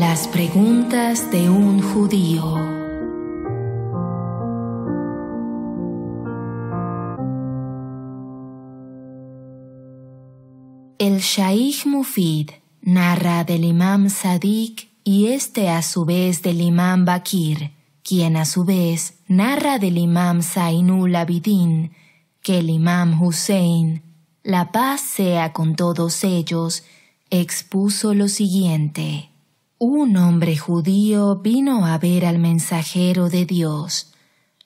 Las preguntas de un judío. El Shaikh Mufid narra del imam Sadiq y este a su vez del imam Bakir, quien a su vez narra del imam Zainul Abidin, que el imam Hussein, la paz sea con todos ellos, expuso lo siguiente un hombre judío vino a ver al mensajero de Dios.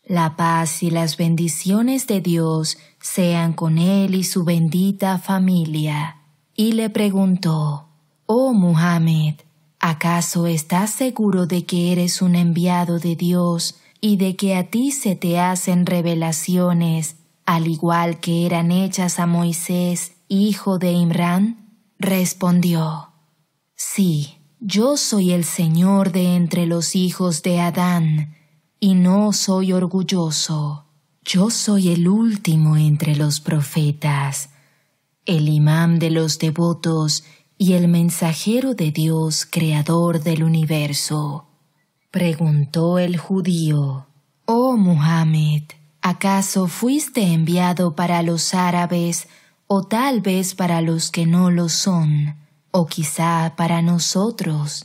La paz y las bendiciones de Dios sean con él y su bendita familia. Y le preguntó, Oh Muhammad, ¿acaso estás seguro de que eres un enviado de Dios y de que a ti se te hacen revelaciones, al igual que eran hechas a Moisés, hijo de Imran? Respondió, Sí. Yo soy el Señor de entre los hijos de Adán, y no soy orgulloso. Yo soy el último entre los profetas, el imán de los devotos y el mensajero de Dios, creador del universo. Preguntó el judío, Oh Muhammad, ¿acaso fuiste enviado para los árabes o tal vez para los que no lo son? o quizá para nosotros.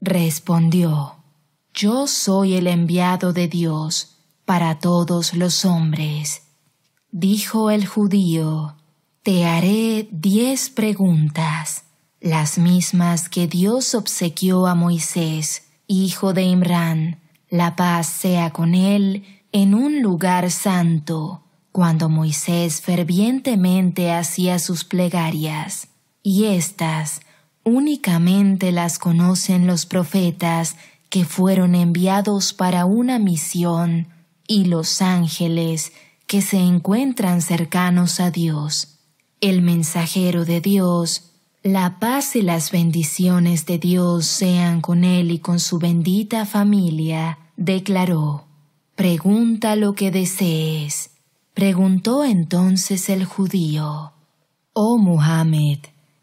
Respondió, Yo soy el enviado de Dios para todos los hombres. Dijo el judío, Te haré diez preguntas, las mismas que Dios obsequió a Moisés, hijo de Imrán, la paz sea con él, en un lugar santo, cuando Moisés fervientemente hacía sus plegarias y éstas únicamente las conocen los profetas que fueron enviados para una misión y los ángeles que se encuentran cercanos a Dios. El mensajero de Dios, la paz y las bendiciones de Dios sean con él y con su bendita familia, declaró. Pregunta lo que desees. Preguntó entonces el judío. Oh Muhammad,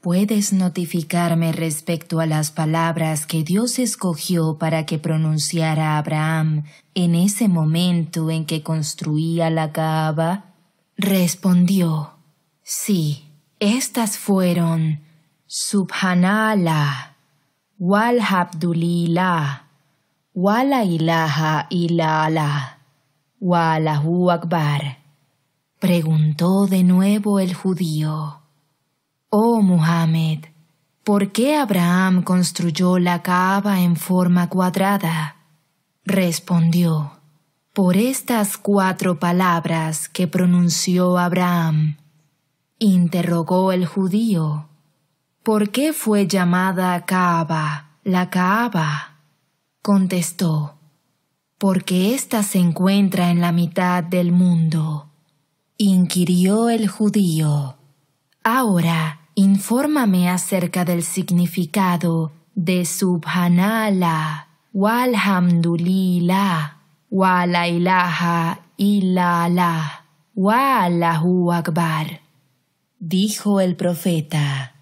¿Puedes notificarme respecto a las palabras que Dios escogió para que pronunciara Abraham en ese momento en que construía la caba? Respondió, Sí, estas fueron Subhanallah, Walhabdulillah, Wala ilaha ilala, Walahu Akbar. Preguntó de nuevo el judío. Oh Muhammad, ¿por qué Abraham construyó la Kaaba en forma cuadrada? Respondió, por estas cuatro palabras que pronunció Abraham. Interrogó el judío, ¿por qué fue llamada Kaaba la Kaaba? Contestó, porque ésta se encuentra en la mitad del mundo. Inquirió el judío, ahora, Infórmame acerca del significado de Subhanallah, Walhamdulillah, Wa la ilaha Akbar. Dijo el profeta,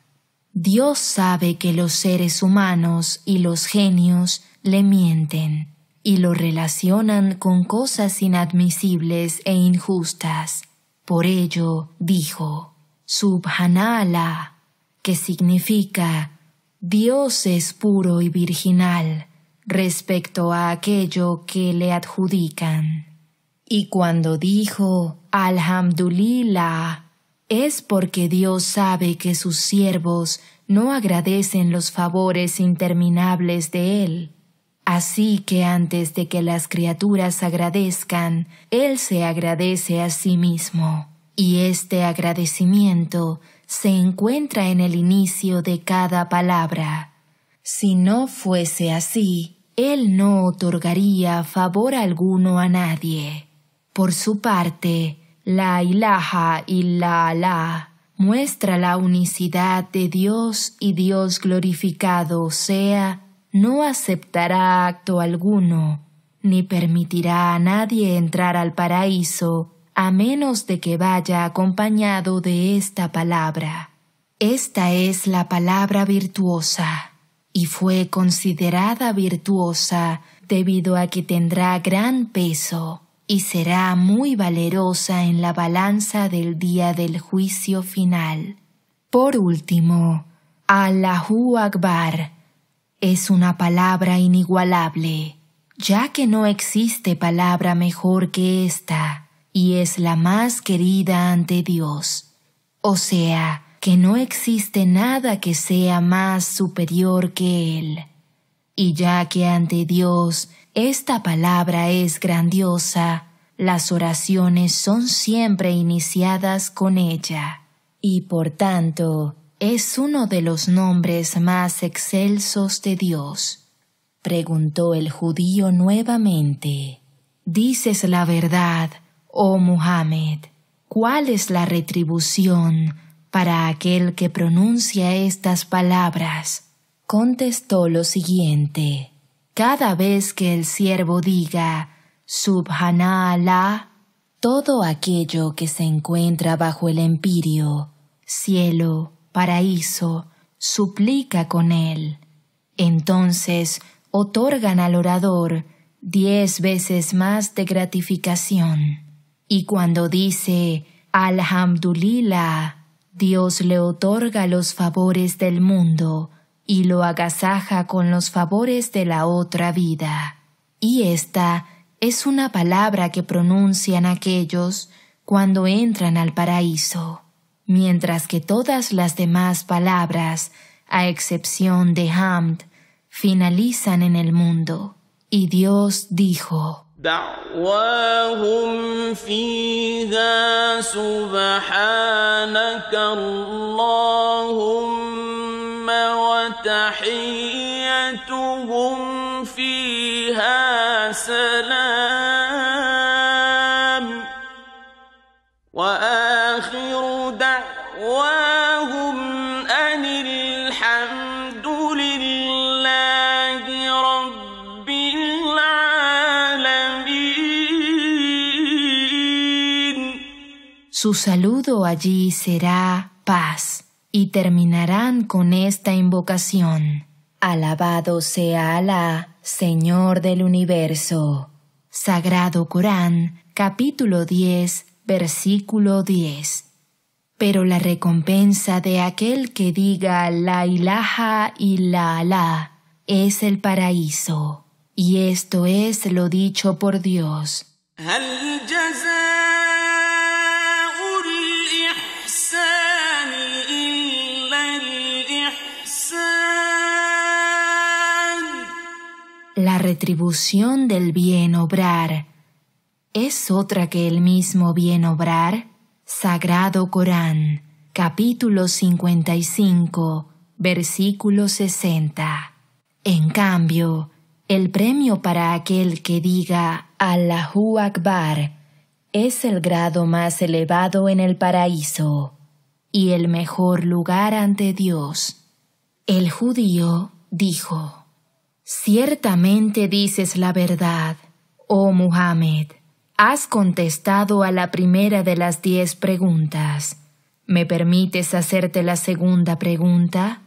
Dios sabe que los seres humanos y los genios le mienten y lo relacionan con cosas inadmisibles e injustas. Por ello dijo, Subhanala, que significa Dios es puro y virginal respecto a aquello que le adjudican. Y cuando dijo Alhamdulillah, es porque Dios sabe que sus siervos no agradecen los favores interminables de Él. Así que antes de que las criaturas agradezcan, Él se agradece a sí mismo. Y este agradecimiento se encuentra en el inicio de cada palabra. Si no fuese así, Él no otorgaría favor alguno a nadie. Por su parte, la ilaha y la alá muestra la unicidad de Dios y Dios glorificado sea, no aceptará acto alguno, ni permitirá a nadie entrar al paraíso a menos de que vaya acompañado de esta palabra. Esta es la palabra virtuosa, y fue considerada virtuosa debido a que tendrá gran peso y será muy valerosa en la balanza del día del juicio final. Por último, Allahu Akbar es una palabra inigualable, ya que no existe palabra mejor que esta y es la más querida ante Dios. O sea, que no existe nada que sea más superior que Él. Y ya que ante Dios esta palabra es grandiosa, las oraciones son siempre iniciadas con ella, y por tanto es uno de los nombres más excelsos de Dios. Preguntó el judío nuevamente. Dices la verdad, Oh Muhammad, ¿cuál es la retribución para aquel que pronuncia estas palabras? Contestó lo siguiente. Cada vez que el siervo diga Subhanallah, todo aquello que se encuentra bajo el empirio, cielo, paraíso, suplica con él. Entonces otorgan al orador diez veces más de gratificación. Y cuando dice Alhamdulillah, Dios le otorga los favores del mundo y lo agasaja con los favores de la otra vida. Y esta es una palabra que pronuncian aquellos cuando entran al paraíso, mientras que todas las demás palabras, a excepción de Hamd, finalizan en el mundo. Y Dios dijo, دعواهم فيها سبحانك اللهم وتحيتهم فيها سلام Su saludo allí será paz, y terminarán con esta invocación. Alabado sea Alá, Señor del universo. Sagrado Corán, capítulo 10, versículo 10. Pero la recompensa de aquel que diga la ilaha y la alá es el paraíso. Y esto es lo dicho por Dios. la retribución del bien obrar. ¿Es otra que el mismo bien obrar? Sagrado Corán, capítulo 55, versículo 60. En cambio, el premio para aquel que diga Allahu Akbar es el grado más elevado en el paraíso y el mejor lugar ante Dios. El judío dijo, Ciertamente dices la verdad, oh Muhammad. Has contestado a la primera de las diez preguntas. ¿Me permites hacerte la segunda pregunta?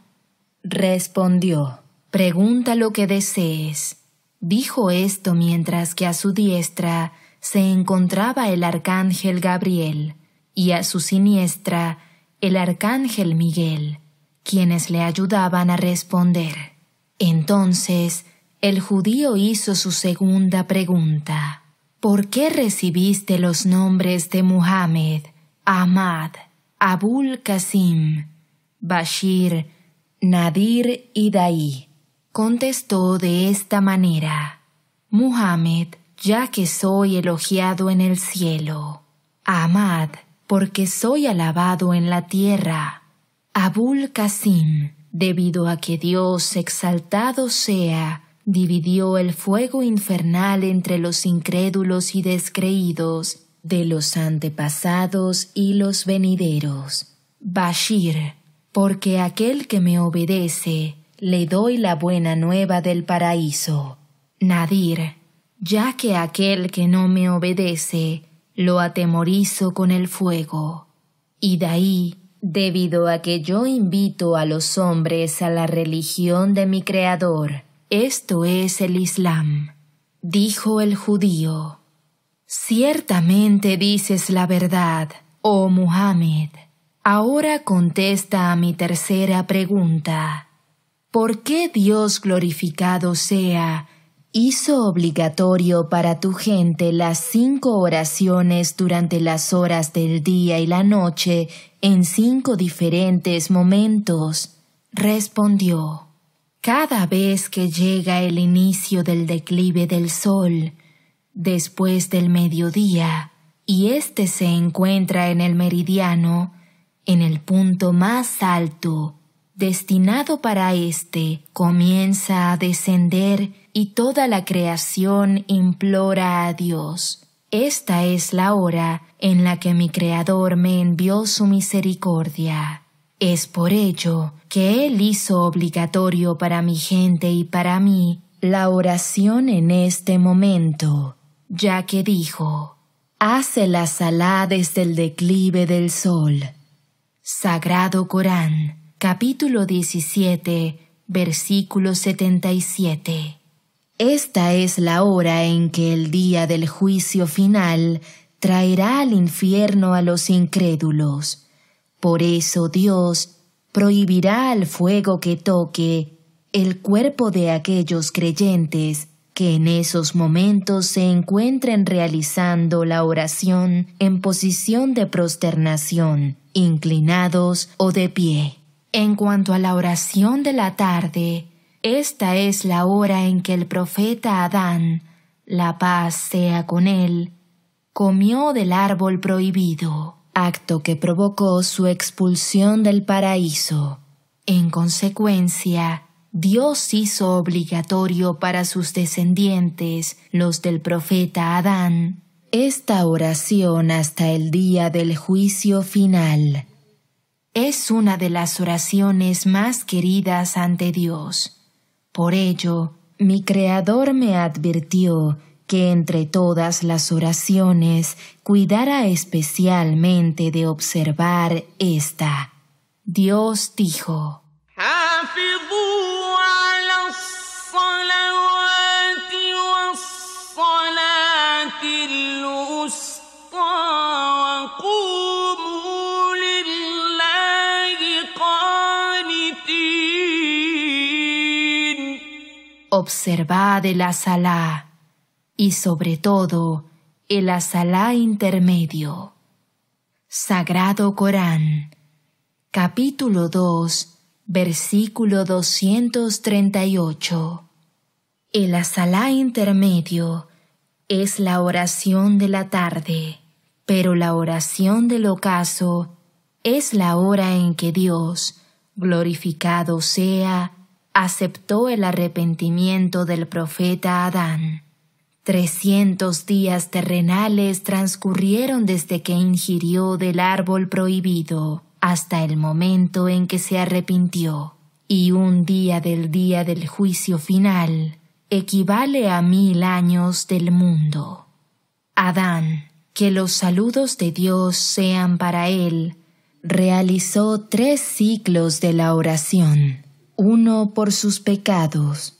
Respondió, Pregunta lo que desees. Dijo esto mientras que a su diestra se encontraba el arcángel Gabriel y a su siniestra el arcángel Miguel, quienes le ayudaban a responder. Entonces el judío hizo su segunda pregunta. ¿Por qué recibiste los nombres de Muhammad, Ahmad, Abul Qasim, Bashir, Nadir y Daí? Contestó de esta manera. Muhammad, ya que soy elogiado en el cielo. Ahmad, porque soy alabado en la tierra. Abul Qasim, debido a que Dios exaltado sea, dividió el fuego infernal entre los incrédulos y descreídos, de los antepasados y los venideros. Bashir, porque aquel que me obedece, le doy la buena nueva del paraíso. Nadir, ya que aquel que no me obedece, lo atemorizo con el fuego. Y de ahí, debido a que yo invito a los hombres a la religión de mi Creador, esto es el Islam. Dijo el judío, Ciertamente dices la verdad, oh Muhammad. Ahora contesta a mi tercera pregunta. ¿Por qué Dios glorificado sea hizo obligatorio para tu gente las cinco oraciones durante las horas del día y la noche en cinco diferentes momentos, respondió. Cada vez que llega el inicio del declive del sol, después del mediodía, y éste se encuentra en el meridiano, en el punto más alto, destinado para éste, comienza a descender y toda la creación implora a Dios. Esta es la hora en la que mi Creador me envió su misericordia. Es por ello que Él hizo obligatorio para mi gente y para mí la oración en este momento, ya que dijo, Hace las salá desde el declive del sol. Sagrado Corán, capítulo 17, versículo 77. Esta es la hora en que el día del juicio final traerá al infierno a los incrédulos. Por eso Dios prohibirá al fuego que toque el cuerpo de aquellos creyentes que en esos momentos se encuentren realizando la oración en posición de prosternación, inclinados o de pie. En cuanto a la oración de la tarde, esta es la hora en que el profeta Adán, la paz sea con él, comió del árbol prohibido, acto que provocó su expulsión del paraíso. En consecuencia, Dios hizo obligatorio para sus descendientes, los del profeta Adán, esta oración hasta el día del juicio final. Es una de las oraciones más queridas ante Dios por ello, mi Creador me advirtió que entre todas las oraciones cuidara especialmente de observar esta. Dios dijo, observad el asalá y sobre todo el asalá intermedio. Sagrado Corán, capítulo 2, versículo 238. El asalá intermedio es la oración de la tarde, pero la oración del ocaso es la hora en que Dios, glorificado sea, aceptó el arrepentimiento del profeta Adán. Trescientos días terrenales transcurrieron desde que ingirió del árbol prohibido hasta el momento en que se arrepintió, y un día del día del juicio final equivale a mil años del mundo. Adán, que los saludos de Dios sean para él, realizó tres ciclos de la oración uno por sus pecados,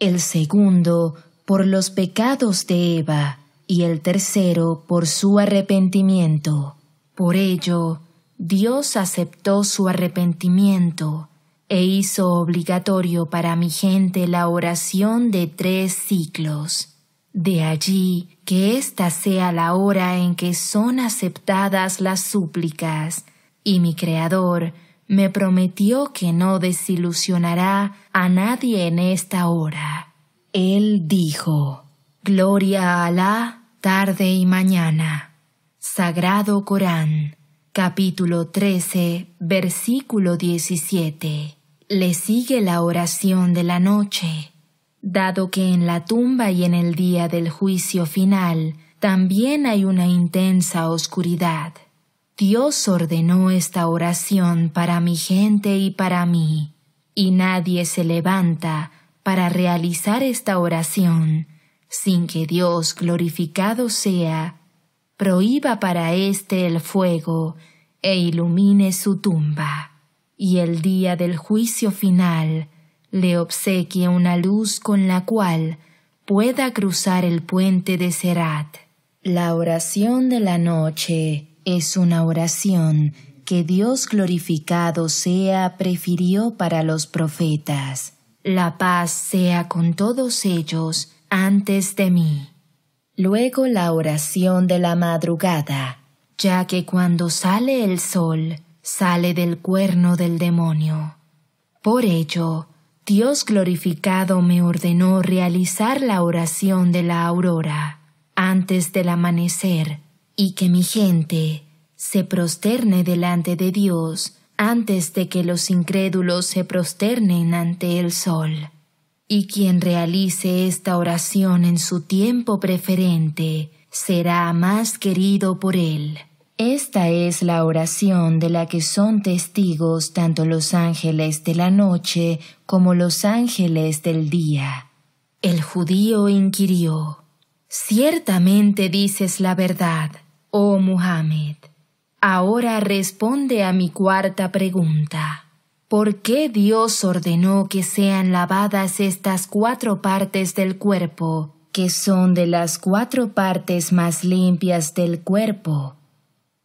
el segundo por los pecados de Eva y el tercero por su arrepentimiento. Por ello, Dios aceptó su arrepentimiento e hizo obligatorio para mi gente la oración de tres ciclos. De allí que esta sea la hora en que son aceptadas las súplicas, y mi Creador me prometió que no desilusionará a nadie en esta hora. Él dijo, Gloria a Alá, tarde y mañana. Sagrado Corán, capítulo 13, versículo 17. Le sigue la oración de la noche, dado que en la tumba y en el día del juicio final también hay una intensa oscuridad. Dios ordenó esta oración para mi gente y para mí, y nadie se levanta para realizar esta oración sin que Dios glorificado sea, prohíba para éste el fuego e ilumine su tumba, y el día del juicio final le obsequie una luz con la cual pueda cruzar el puente de Serat. La oración de la noche es una oración que Dios glorificado sea prefirió para los profetas. La paz sea con todos ellos antes de mí. Luego la oración de la madrugada, ya que cuando sale el sol, sale del cuerno del demonio. Por ello, Dios glorificado me ordenó realizar la oración de la aurora, antes del amanecer, y que mi gente se prosterne delante de Dios antes de que los incrédulos se prosternen ante el sol. Y quien realice esta oración en su tiempo preferente será más querido por él. Esta es la oración de la que son testigos tanto los ángeles de la noche como los ángeles del día. El judío inquirió, Ciertamente dices la verdad Oh Muhammad, ahora responde a mi cuarta pregunta. ¿Por qué Dios ordenó que sean lavadas estas cuatro partes del cuerpo, que son de las cuatro partes más limpias del cuerpo?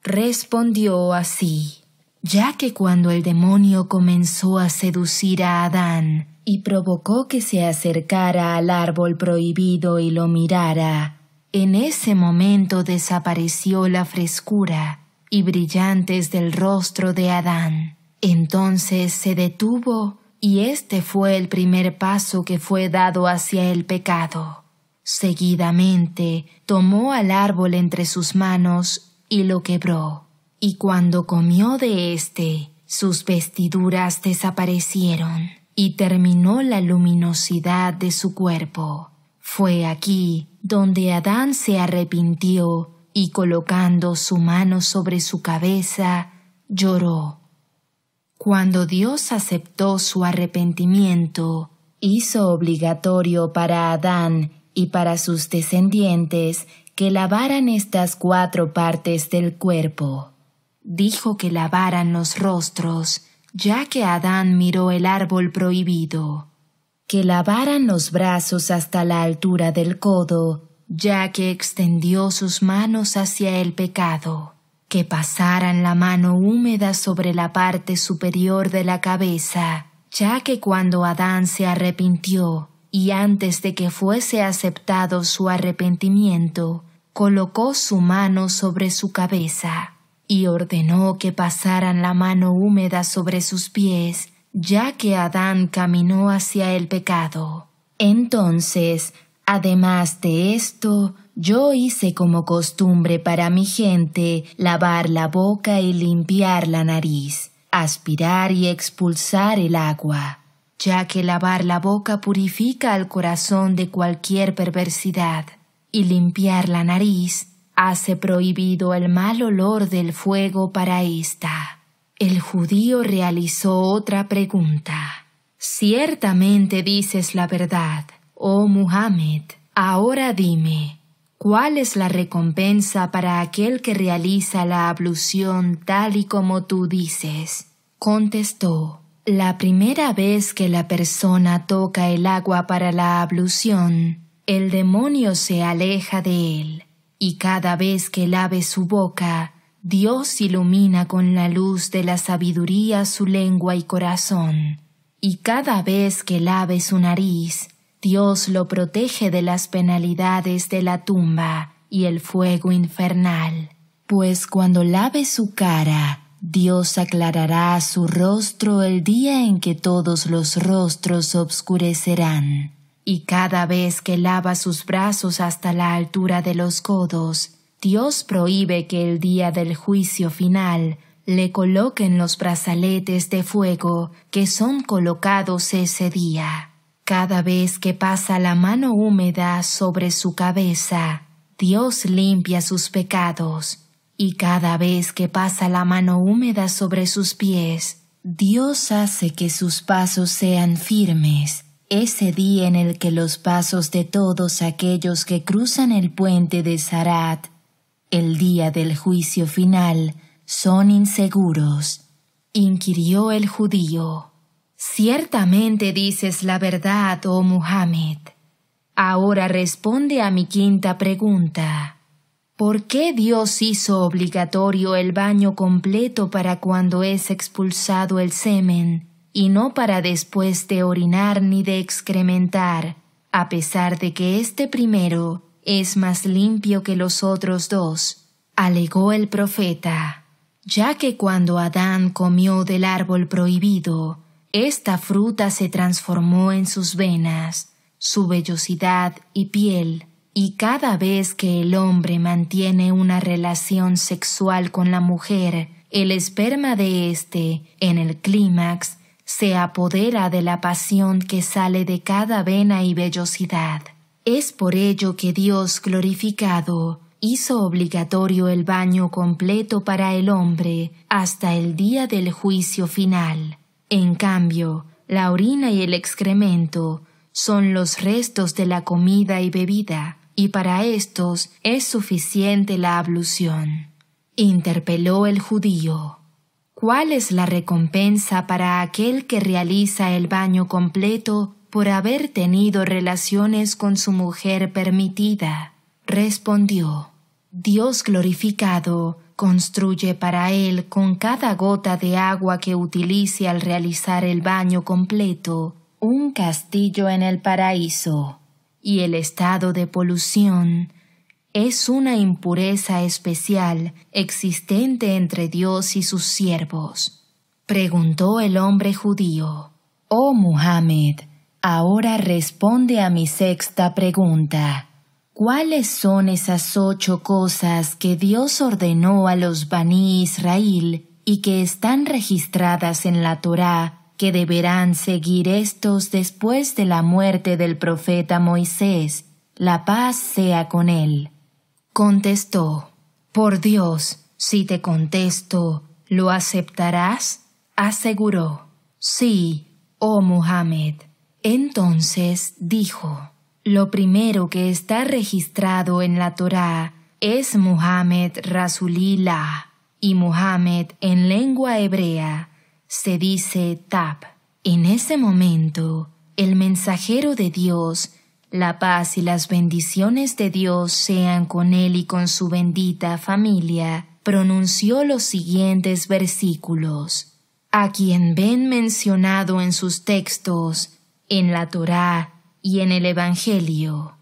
Respondió así, ya que cuando el demonio comenzó a seducir a Adán y provocó que se acercara al árbol prohibido y lo mirara, en ese momento desapareció la frescura y brillantes del rostro de Adán. Entonces se detuvo y este fue el primer paso que fue dado hacia el pecado. Seguidamente tomó al árbol entre sus manos y lo quebró, y cuando comió de éste, sus vestiduras desaparecieron y terminó la luminosidad de su cuerpo. Fue aquí donde Adán se arrepintió y colocando su mano sobre su cabeza, lloró. Cuando Dios aceptó su arrepentimiento, hizo obligatorio para Adán y para sus descendientes que lavaran estas cuatro partes del cuerpo. Dijo que lavaran los rostros, ya que Adán miró el árbol prohibido que lavaran los brazos hasta la altura del codo, ya que extendió sus manos hacia el pecado, que pasaran la mano húmeda sobre la parte superior de la cabeza, ya que cuando Adán se arrepintió, y antes de que fuese aceptado su arrepentimiento, colocó su mano sobre su cabeza, y ordenó que pasaran la mano húmeda sobre sus pies, ya que Adán caminó hacia el pecado. Entonces, además de esto, yo hice como costumbre para mi gente lavar la boca y limpiar la nariz, aspirar y expulsar el agua, ya que lavar la boca purifica al corazón de cualquier perversidad, y limpiar la nariz hace prohibido el mal olor del fuego para ésta. El judío realizó otra pregunta. Ciertamente dices la verdad, oh Muhammad. Ahora dime, ¿cuál es la recompensa para aquel que realiza la ablución tal y como tú dices? Contestó, la primera vez que la persona toca el agua para la ablución, el demonio se aleja de él, y cada vez que lave su boca, Dios ilumina con la luz de la sabiduría su lengua y corazón, y cada vez que lave su nariz, Dios lo protege de las penalidades de la tumba y el fuego infernal, pues cuando lave su cara, Dios aclarará su rostro el día en que todos los rostros oscurecerán. y cada vez que lava sus brazos hasta la altura de los codos, Dios prohíbe que el día del juicio final le coloquen los brazaletes de fuego que son colocados ese día. Cada vez que pasa la mano húmeda sobre su cabeza, Dios limpia sus pecados, y cada vez que pasa la mano húmeda sobre sus pies, Dios hace que sus pasos sean firmes ese día en el que los pasos de todos aquellos que cruzan el puente de Sarat el día del juicio final son inseguros? inquirió el judío. Ciertamente dices la verdad, oh Muhammad. Ahora responde a mi quinta pregunta. ¿Por qué Dios hizo obligatorio el baño completo para cuando es expulsado el semen y no para después de orinar ni de excrementar, a pesar de que este primero es más limpio que los otros dos, alegó el profeta, ya que cuando Adán comió del árbol prohibido, esta fruta se transformó en sus venas, su vellosidad y piel, y cada vez que el hombre mantiene una relación sexual con la mujer, el esperma de éste, en el clímax, se apodera de la pasión que sale de cada vena y vellosidad. Es por ello que Dios glorificado hizo obligatorio el baño completo para el hombre hasta el día del juicio final. En cambio, la orina y el excremento son los restos de la comida y bebida, y para estos es suficiente la ablución. Interpeló el judío. ¿Cuál es la recompensa para aquel que realiza el baño completo por haber tenido relaciones con su mujer permitida. Respondió, Dios glorificado construye para él con cada gota de agua que utilice al realizar el baño completo un castillo en el paraíso, y el estado de polución es una impureza especial existente entre Dios y sus siervos. Preguntó el hombre judío, Oh Muhammad, Ahora responde a mi sexta pregunta. ¿Cuáles son esas ocho cosas que Dios ordenó a los Baní Israel y que están registradas en la Torá que deberán seguir estos después de la muerte del profeta Moisés? La paz sea con él. Contestó, Por Dios, si te contesto, ¿lo aceptarás? Aseguró, Sí, oh Muhammad. Entonces dijo, Lo primero que está registrado en la Torá es Muhammad Rasulillah, y Muhammad en lengua hebrea se dice Tab. En ese momento, el mensajero de Dios, la paz y las bendiciones de Dios sean con él y con su bendita familia, pronunció los siguientes versículos. A quien ven mencionado en sus textos, en la Torá y en el Evangelio.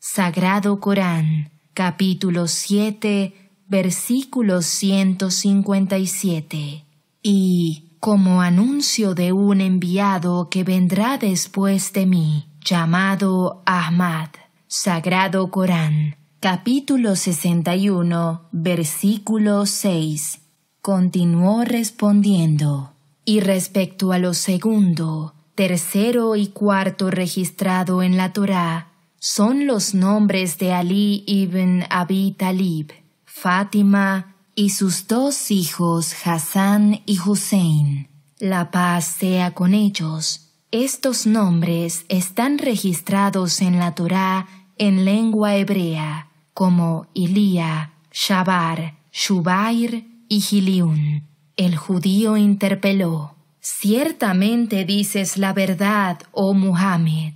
Sagrado Corán, capítulo 7, versículo 157. Y como anuncio de un enviado que vendrá después de mí, llamado Ahmad. Sagrado Corán, capítulo 61, versículo 6. Continuó respondiendo. Y respecto a lo segundo, tercero y cuarto registrado en la Torá son los nombres de Ali ibn Abi Talib, Fátima y sus dos hijos Hassan y Hussein. La paz sea con ellos. Estos nombres están registrados en la Torá en lengua hebrea, como Ilía, Shabar, Shubair y Giliun. El judío interpeló Ciertamente dices la verdad, oh Muhammad.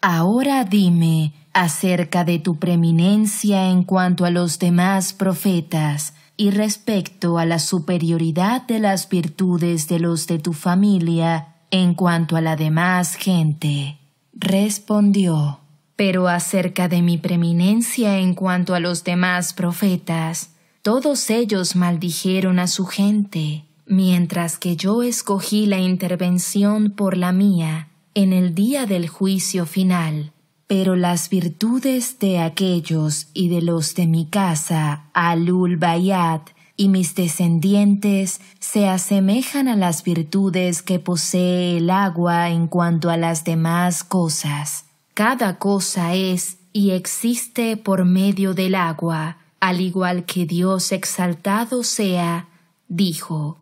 Ahora dime acerca de tu preeminencia en cuanto a los demás profetas y respecto a la superioridad de las virtudes de los de tu familia en cuanto a la demás gente. Respondió, pero acerca de mi preeminencia en cuanto a los demás profetas, todos ellos maldijeron a su gente mientras que yo escogí la intervención por la mía en el día del juicio final. Pero las virtudes de aquellos y de los de mi casa, Alul Bayat, y mis descendientes se asemejan a las virtudes que posee el agua en cuanto a las demás cosas. Cada cosa es y existe por medio del agua, al igual que Dios exaltado sea dijo,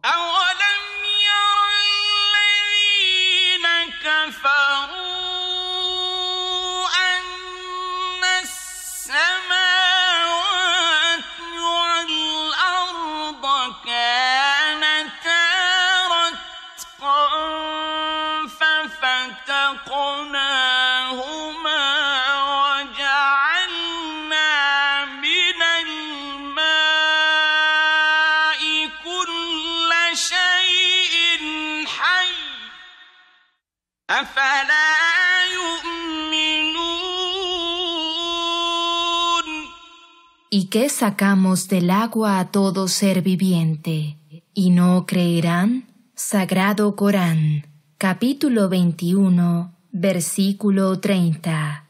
¿Y qué sacamos del agua a todo ser viviente? ¿Y no creerán? Sagrado Corán, capítulo 21, versículo 30.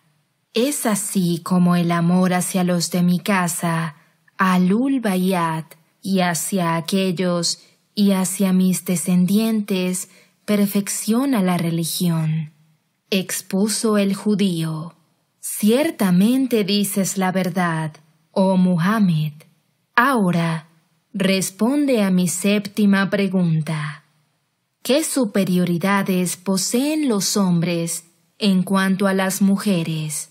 Es así como el amor hacia los de mi casa, Alul Bayat, y hacia aquellos, y hacia mis descendientes, perfecciona la religión. Expuso el judío. Ciertamente dices la verdad, oh Muhammad. Ahora, responde a mi séptima pregunta. ¿Qué superioridades poseen los hombres en cuanto a las mujeres?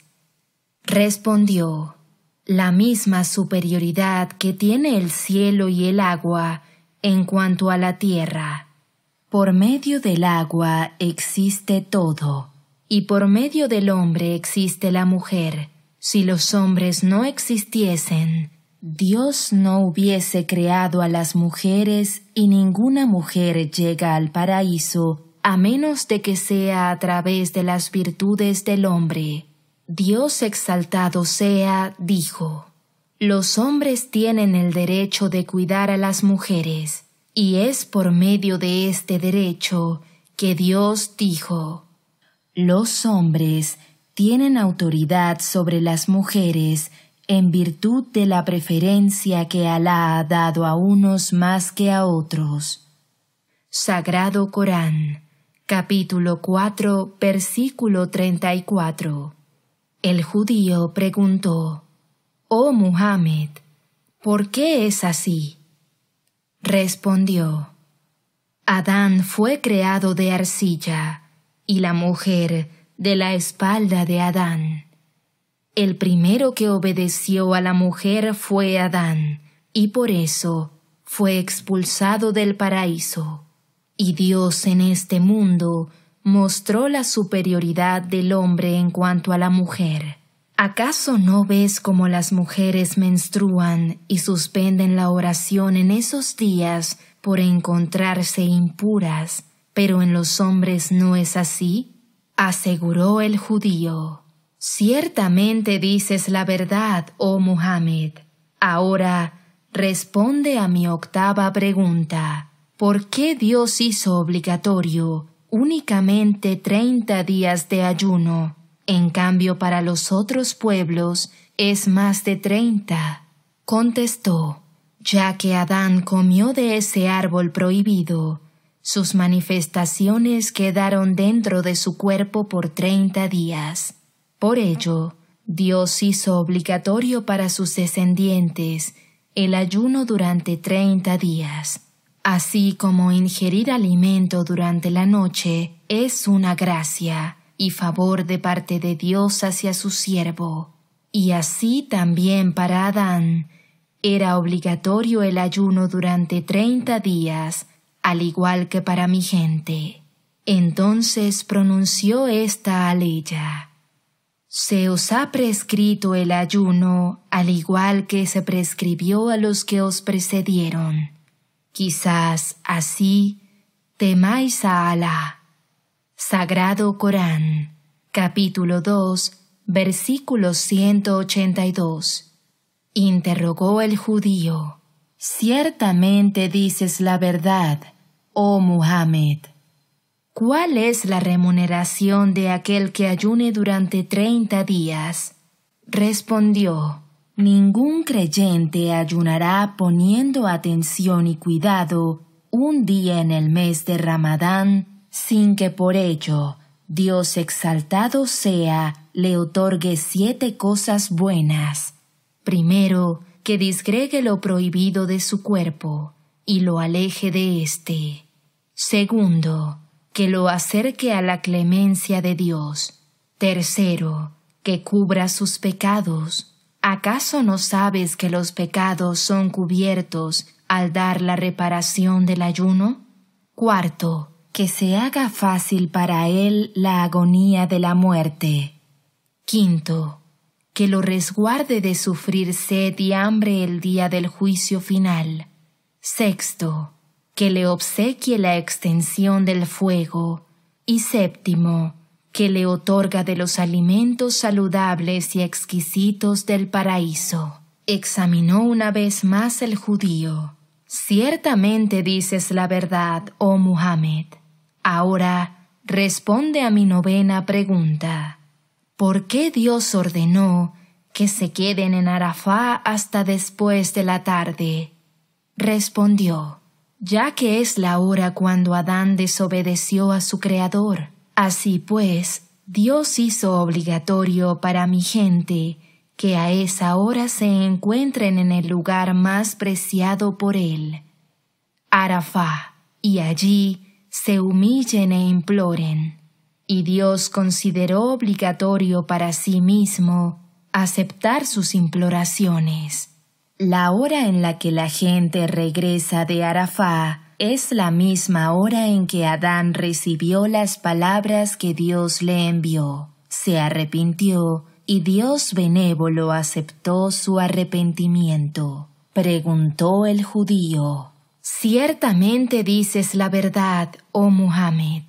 Respondió, la misma superioridad que tiene el cielo y el agua en cuanto a la tierra. Por medio del agua existe todo, y por medio del hombre existe la mujer. Si los hombres no existiesen, Dios no hubiese creado a las mujeres y ninguna mujer llega al paraíso a menos de que sea a través de las virtudes del hombre. Dios exaltado sea, dijo, los hombres tienen el derecho de cuidar a las mujeres, y es por medio de este derecho que Dios dijo, los hombres tienen autoridad sobre las mujeres en virtud de la preferencia que Alá ha dado a unos más que a otros. Sagrado Corán, capítulo 4, versículo 34. El judío preguntó, Oh Muhammad, ¿por qué es así? respondió, Adán fue creado de arcilla y la mujer de la espalda de Adán. El primero que obedeció a la mujer fue Adán, y por eso fue expulsado del paraíso. Y Dios en este mundo mostró la superioridad del hombre en cuanto a la mujer ¿Acaso no ves cómo las mujeres menstruan y suspenden la oración en esos días por encontrarse impuras, pero en los hombres no es así? aseguró el judío. Ciertamente dices la verdad, oh Muhammad. Ahora responde a mi octava pregunta. ¿Por qué Dios hizo obligatorio únicamente treinta días de ayuno en cambio, para los otros pueblos es más de treinta. Contestó, ya que Adán comió de ese árbol prohibido, sus manifestaciones quedaron dentro de su cuerpo por treinta días. Por ello, Dios hizo obligatorio para sus descendientes el ayuno durante treinta días. Así como ingerir alimento durante la noche es una gracia y favor de parte de Dios hacia su siervo. Y así también para Adán era obligatorio el ayuno durante treinta días, al igual que para mi gente. Entonces pronunció esta aleya. Se os ha prescrito el ayuno al igual que se prescribió a los que os precedieron. Quizás así temáis a Alá Sagrado Corán, capítulo 2, versículo 182. Interrogó el judío, Ciertamente dices la verdad, oh Muhammad. ¿Cuál es la remuneración de aquel que ayune durante treinta días? Respondió, Ningún creyente ayunará poniendo atención y cuidado un día en el mes de Ramadán sin que por ello Dios exaltado sea, le otorgue siete cosas buenas. Primero, que disgregue lo prohibido de su cuerpo y lo aleje de éste. Segundo, que lo acerque a la clemencia de Dios. Tercero, que cubra sus pecados. ¿Acaso no sabes que los pecados son cubiertos al dar la reparación del ayuno? Cuarto, que se haga fácil para él la agonía de la muerte. Quinto, que lo resguarde de sufrir sed y hambre el día del juicio final. Sexto, que le obsequie la extensión del fuego. Y séptimo, que le otorga de los alimentos saludables y exquisitos del paraíso. Examinó una vez más el judío. Ciertamente dices la verdad, oh Muhammad. Ahora responde a mi novena pregunta. ¿Por qué Dios ordenó que se queden en Arafá hasta después de la tarde? Respondió, ya que es la hora cuando Adán desobedeció a su Creador. Así pues, Dios hizo obligatorio para mi gente que a esa hora se encuentren en el lugar más preciado por él, Arafá, y allí se humillen e imploren. Y Dios consideró obligatorio para sí mismo aceptar sus imploraciones. La hora en la que la gente regresa de Arafá es la misma hora en que Adán recibió las palabras que Dios le envió. Se arrepintió y Dios benévolo aceptó su arrepentimiento. Preguntó el judío. Ciertamente dices la verdad, oh Muhammad.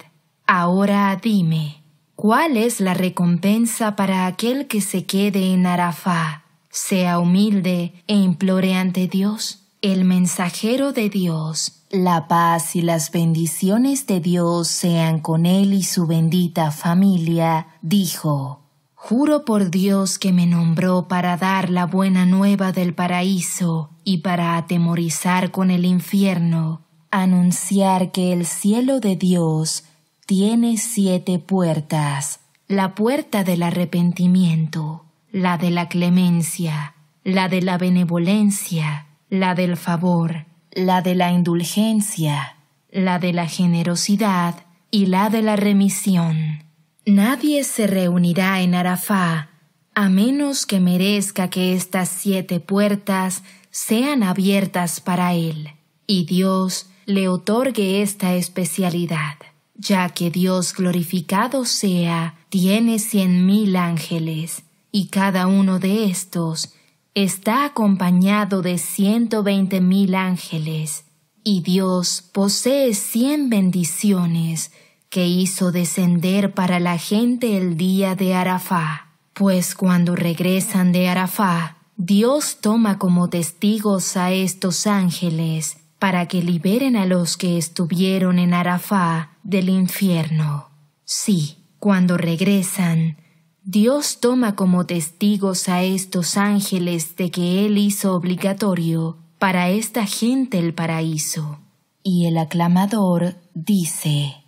Ahora dime, ¿cuál es la recompensa para aquel que se quede en Arafá, sea humilde e implore ante Dios? El mensajero de Dios, la paz y las bendiciones de Dios sean con él y su bendita familia, dijo, Juro por Dios que me nombró para dar la buena nueva del paraíso y para atemorizar con el infierno, anunciar que el cielo de Dios tiene siete puertas, la puerta del arrepentimiento, la de la clemencia, la de la benevolencia, la del favor, la de la indulgencia, la de la generosidad y la de la remisión. Nadie se reunirá en Arafá, a menos que merezca que estas siete puertas sean abiertas para él, y Dios le otorgue esta especialidad, ya que Dios glorificado sea, tiene cien mil ángeles, y cada uno de estos está acompañado de ciento veinte mil ángeles, y Dios posee cien bendiciones, que hizo descender para la gente el día de Arafá. Pues cuando regresan de Arafá, Dios toma como testigos a estos ángeles para que liberen a los que estuvieron en Arafá del infierno. Sí, cuando regresan, Dios toma como testigos a estos ángeles de que Él hizo obligatorio para esta gente el paraíso. Y el aclamador dice,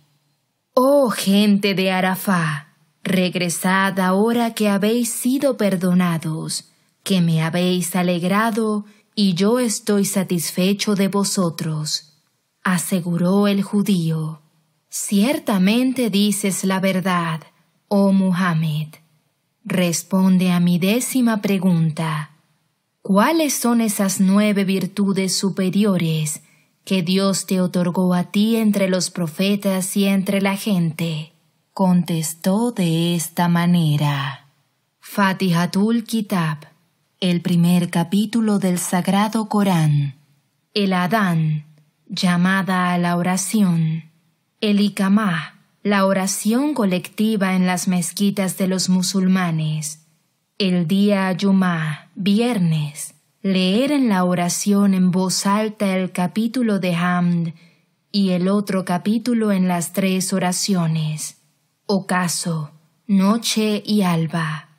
Oh gente de Arafá, regresad ahora que habéis sido perdonados, que me habéis alegrado, y yo estoy satisfecho de vosotros. Aseguró el judío. Ciertamente dices la verdad, oh Muhammad. Responde a mi décima pregunta. ¿Cuáles son esas nueve virtudes superiores que Dios te otorgó a ti entre los profetas y entre la gente. Contestó de esta manera. Fatihatul Kitab, el primer capítulo del Sagrado Corán. El Adán, llamada a la oración. El Ikamá, la oración colectiva en las mezquitas de los musulmanes. El día Yumá, viernes leer en la oración en voz alta el capítulo de Hamd y el otro capítulo en las tres oraciones. Ocaso, noche y alba.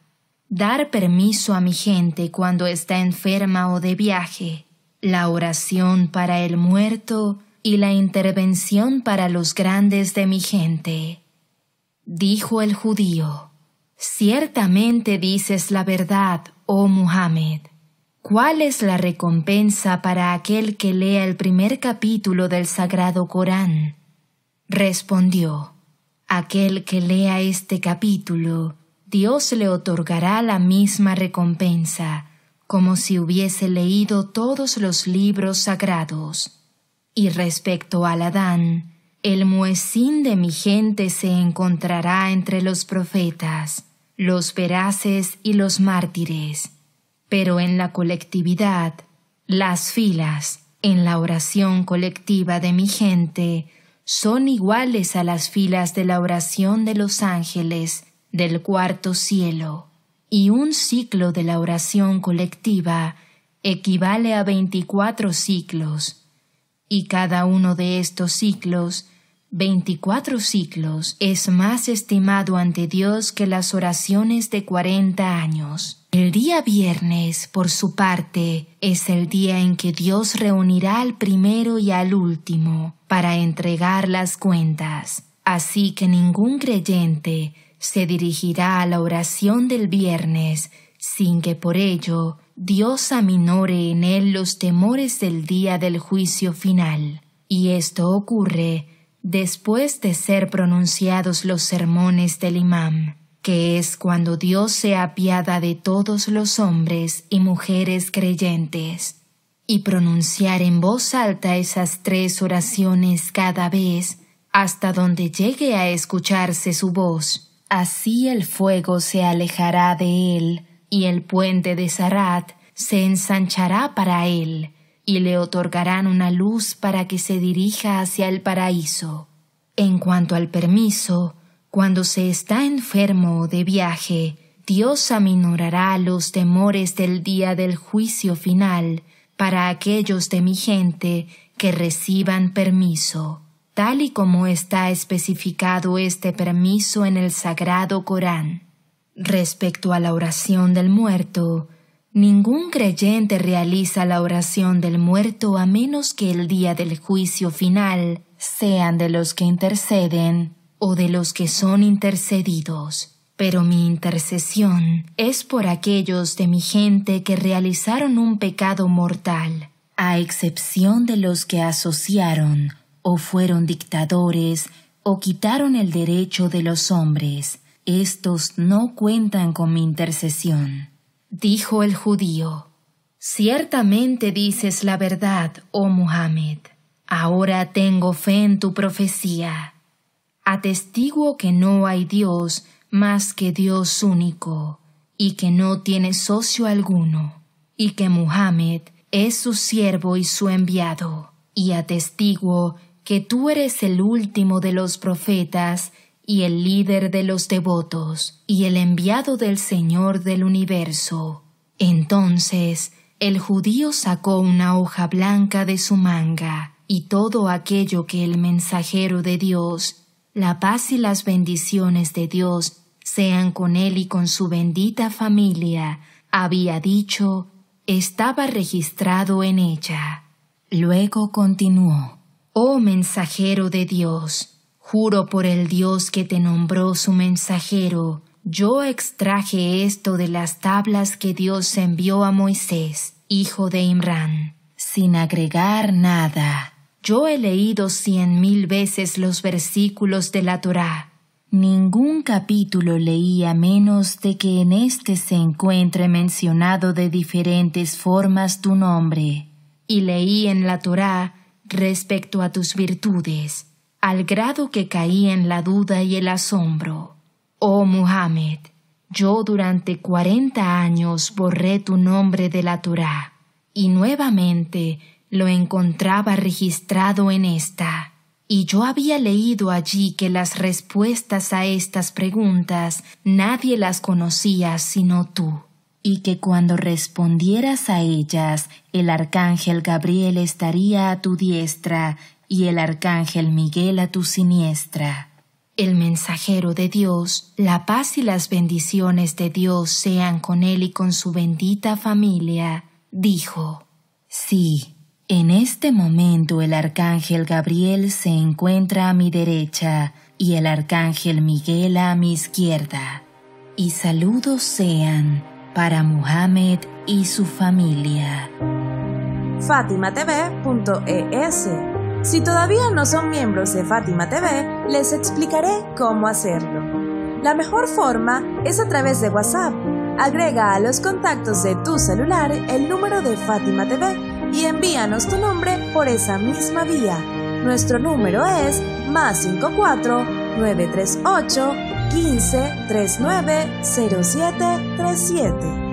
Dar permiso a mi gente cuando está enferma o de viaje. La oración para el muerto y la intervención para los grandes de mi gente. Dijo el judío, Ciertamente dices la verdad, oh Muhammad. ¿Cuál es la recompensa para aquel que lea el primer capítulo del Sagrado Corán? Respondió, Aquel que lea este capítulo, Dios le otorgará la misma recompensa, como si hubiese leído todos los libros sagrados. Y respecto al Adán, el muezín de mi gente se encontrará entre los profetas, los veraces y los mártires pero en la colectividad, las filas en la oración colectiva de mi gente son iguales a las filas de la oración de los ángeles del cuarto cielo, y un ciclo de la oración colectiva equivale a veinticuatro ciclos, y cada uno de estos ciclos, veinticuatro ciclos, es más estimado ante Dios que las oraciones de cuarenta años. El día viernes, por su parte, es el día en que Dios reunirá al primero y al último para entregar las cuentas. Así que ningún creyente se dirigirá a la oración del viernes sin que por ello Dios aminore en él los temores del día del juicio final. Y esto ocurre después de ser pronunciados los sermones del imán que es cuando Dios se apiada de todos los hombres y mujeres creyentes, y pronunciar en voz alta esas tres oraciones cada vez hasta donde llegue a escucharse su voz. Así el fuego se alejará de él, y el puente de Sarat se ensanchará para él, y le otorgarán una luz para que se dirija hacia el paraíso. En cuanto al permiso, cuando se está enfermo o de viaje, Dios aminorará los temores del día del juicio final para aquellos de mi gente que reciban permiso, tal y como está especificado este permiso en el Sagrado Corán. Respecto a la oración del muerto, ningún creyente realiza la oración del muerto a menos que el día del juicio final sean de los que interceden o de los que son intercedidos. Pero mi intercesión es por aquellos de mi gente que realizaron un pecado mortal, a excepción de los que asociaron o fueron dictadores o quitaron el derecho de los hombres. Estos no cuentan con mi intercesión. Dijo el judío, Ciertamente dices la verdad, oh Muhammad. Ahora tengo fe en tu profecía Atestiguo que no hay Dios más que Dios único, y que no tiene socio alguno, y que Muhammad es su siervo y su enviado, y atestiguo que tú eres el último de los profetas y el líder de los devotos, y el enviado del Señor del universo. Entonces el judío sacó una hoja blanca de su manga, y todo aquello que el mensajero de Dios la paz y las bendiciones de Dios sean con él y con su bendita familia, había dicho, estaba registrado en ella. Luego continuó, Oh mensajero de Dios, juro por el Dios que te nombró su mensajero, yo extraje esto de las tablas que Dios envió a Moisés, hijo de Imran, sin agregar nada. Yo he leído cien mil veces los versículos de la Torá. Ningún capítulo leía menos de que en este se encuentre mencionado de diferentes formas tu nombre. Y leí en la Torá respecto a tus virtudes, al grado que caí en la duda y el asombro. Oh Muhammad, yo durante cuarenta años borré tu nombre de la Torá, y nuevamente lo encontraba registrado en esta. Y yo había leído allí que las respuestas a estas preguntas nadie las conocía sino tú, y que cuando respondieras a ellas el arcángel Gabriel estaría a tu diestra y el arcángel Miguel a tu siniestra. El mensajero de Dios, la paz y las bendiciones de Dios sean con él y con su bendita familia, dijo, Sí, en este momento el arcángel Gabriel se encuentra a mi derecha y el arcángel Miguel a mi izquierda. Y saludos sean para Muhammad y su familia. FatimaTV.es Si todavía no son miembros de Fátima TV, les explicaré cómo hacerlo. La mejor forma es a través de WhatsApp. Agrega a los contactos de tu celular el número de Fátima TV y envíanos tu nombre por esa misma vía. Nuestro número es más 54 938 15 39 0737.